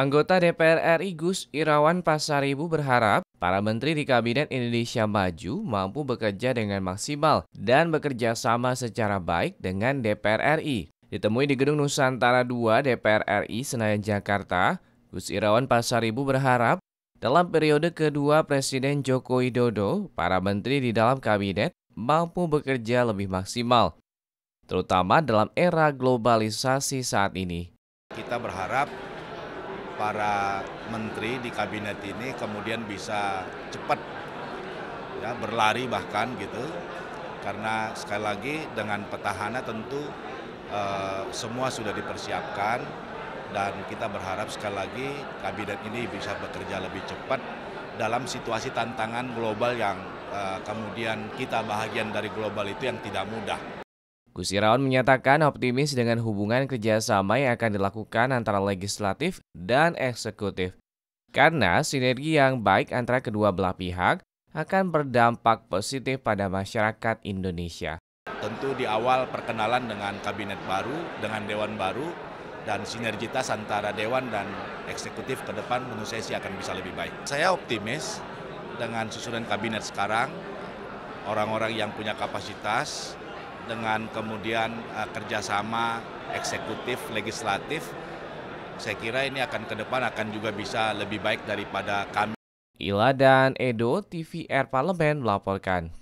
Anggota DPR RI Gus Irawan Pasaribu berharap para menteri di Kabinet Indonesia Maju mampu bekerja dengan maksimal dan bekerja sama secara baik dengan DPR RI. Ditemui di Gedung Nusantara II DPR RI Senayan Jakarta, Gus Irawan Pasaribu berharap dalam periode kedua Presiden Joko Widodo, para menteri di dalam kabinet mampu bekerja lebih maksimal, terutama dalam era globalisasi saat ini. Kita berharap para menteri di kabinet ini kemudian bisa cepat ya berlari bahkan gitu karena sekali lagi dengan petahana tentu eh, semua sudah dipersiapkan dan kita berharap sekali lagi kabinet ini bisa bekerja lebih cepat dalam situasi tantangan global yang eh, kemudian kita bahagian dari global itu yang tidak mudah. Kusirawan menyatakan optimis dengan hubungan kerjasama yang akan dilakukan antara legislatif dan eksekutif, karena sinergi yang baik antara kedua belah pihak akan berdampak positif pada masyarakat Indonesia. Tentu di awal perkenalan dengan kabinet baru, dengan dewan baru, dan sinergitas antara dewan dan eksekutif ke depan menurut saya akan bisa lebih baik. Saya optimis dengan susunan kabinet sekarang, orang-orang yang punya kapasitas, dengan kemudian uh, kerjasama eksekutif, legislatif, saya kira ini akan ke depan akan juga bisa lebih baik daripada kami. Ila dan Edo, TVR Parlemen melaporkan.